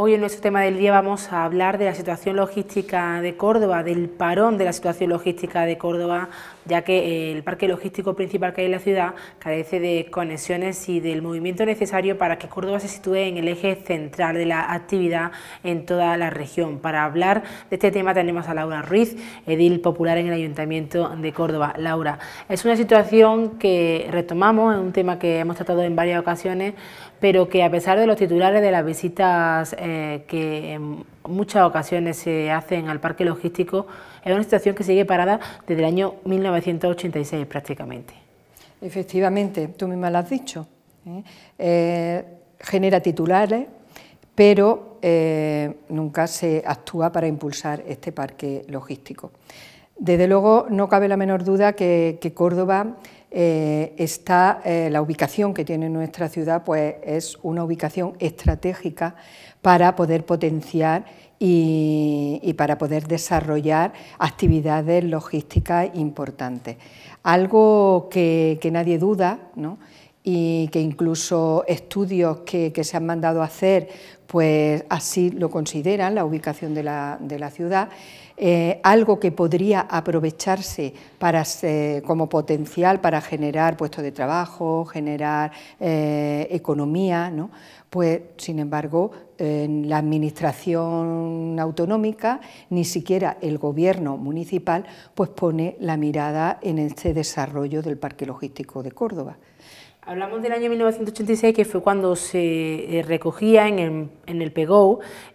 Hoy en nuestro tema del día vamos a hablar de la situación logística de Córdoba, del parón de la situación logística de Córdoba ya que eh, el parque logístico principal que hay en la ciudad carece de conexiones y del movimiento necesario para que Córdoba se sitúe en el eje central de la actividad en toda la región. Para hablar de este tema tenemos a Laura Ruiz, edil popular en el Ayuntamiento de Córdoba. Laura, es una situación que retomamos, es un tema que hemos tratado en varias ocasiones, pero que a pesar de los titulares de las visitas eh, que en muchas ocasiones se hacen al parque logístico, es una situación que sigue parada desde el año 1990. 1986 prácticamente. Efectivamente, tú misma lo has dicho. ¿eh? Eh, genera titulares, pero eh, nunca se actúa para impulsar este parque logístico. Desde luego, no cabe la menor duda que Córdoba eh, está eh, la ubicación que tiene nuestra ciudad, pues es una ubicación estratégica para poder potenciar y, para poder desarrollar actividades logísticas importantes. Algo que, que nadie duda, ¿no? y que incluso estudios que, se han mandado a hacer, pues así lo consideran, la ubicación de la, ciudad, eh, algo que podría aprovecharse como potencial para generar puestos de trabajo, generar eh, economía, pues sin embargo en la administración autonómica, ni siquiera el gobierno municipal, pues pone la mirada en este desarrollo del parque logístico de Córdoba. Hablamos del año 1986, que fue cuando se eh, recogía en el, en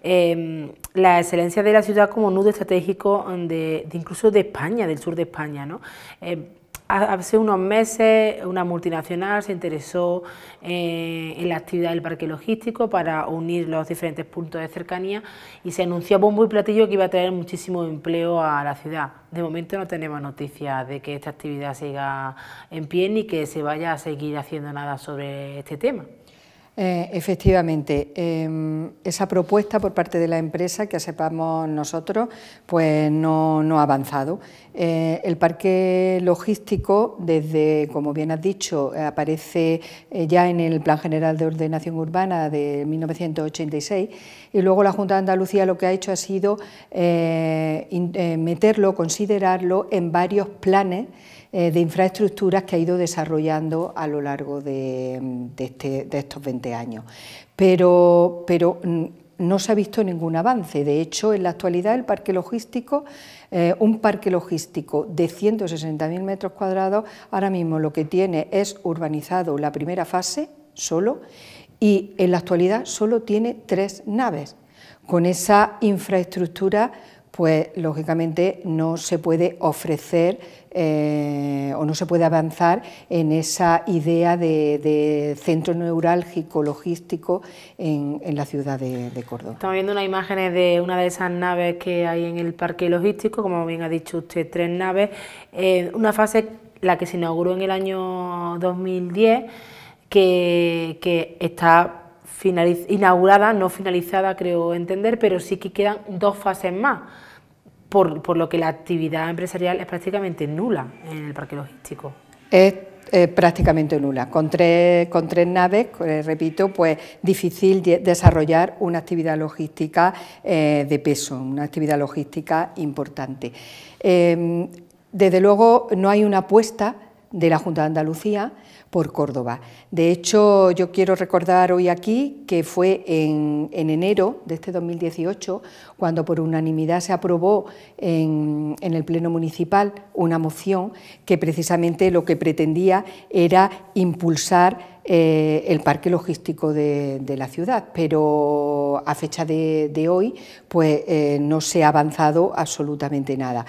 em, la excelencia de la ciudad como nudo estratégico em, de, incluso de España, del sur de España. ¿no? Em, Hace unos meses una multinacional se interesó eh, en la actividad del parque logístico para unir los diferentes puntos de cercanía y se anunció a bombo y platillo que iba a traer muchísimo empleo a la ciudad. De momento no tenemos noticias de que esta actividad siga en pie ni que se vaya a seguir haciendo nada sobre este tema. Eh, efectivamente, em, esa propuesta por parte de la empresa, que sepamos nosotros, pues no, ha avanzado. Eh, el parque logístico, desde, como bien has dicho, aparece eh, ya en el Plan General de Ordenación Urbana de 1986 y luego la Junta de Andalucía lo que ha hecho ha sido meterlo, considerarlo en varios planes de infraestructuras que ha ido desarrollando a lo largo de, este, estos 20 años, año. Pero, pero no se ha visto ningún avance. De hecho, en la actualidad el parque logístico, eh, un parque logístico de 160.000 metros cuadrados, ahora mismo lo que tiene es urbanizado la primera fase solo y en la actualidad solo tiene tres naves, con esa infraestructura pues lógicamente no se puede ofrecer eh, o no se puede avanzar en esa idea de, centro neurálgico logístico en, la ciudad de, Córdoba. Estamos viendo unas imágenes de una de esas naves que hay en el parque logístico, como bien ha dicho usted, tres naves, eh, una fase la que se inauguró en el año 2010, que, que está inaugurada, no finalizada, creo entender, pero sí que quedan dos fases más, por, lo que la actividad empresarial es prácticamente nula en el parque logístico. Es prácticamente nula. Con tres, con tres naves, eh, repito, pues difícil desarrollar una actividad logística eh, de peso, una actividad logística importante. Em, desde luego no hay una apuesta de la Junta de Andalucía por Córdoba. De hecho, yo quiero recordar hoy aquí que fue en, enero de este 2018 cuando por unanimidad se aprobó en, el Pleno Municipal una moción que precisamente lo que pretendía era impulsar eh, el parque logístico de, la ciudad, pero a fecha de, hoy pues, eh, no se ha avanzado absolutamente nada.